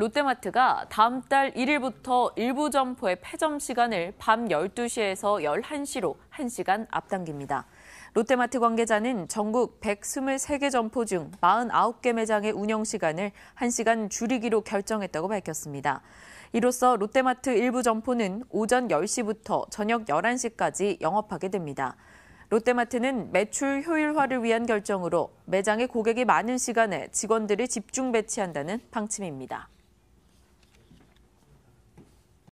롯데마트가 다음 달 1일부터 일부 점포의 폐점 시간을 밤 12시에서 11시로 1시간 앞당깁니다. 롯데마트 관계자는 전국 123개 점포 중 49개 매장의 운영 시간을 1시간 줄이기로 결정했다고 밝혔습니다. 이로써 롯데마트 일부 점포는 오전 10시부터 저녁 11시까지 영업하게 됩니다. 롯데마트는 매출 효율화를 위한 결정으로 매장에 고객이 많은 시간에 직원들을 집중 배치한다는 방침입니다.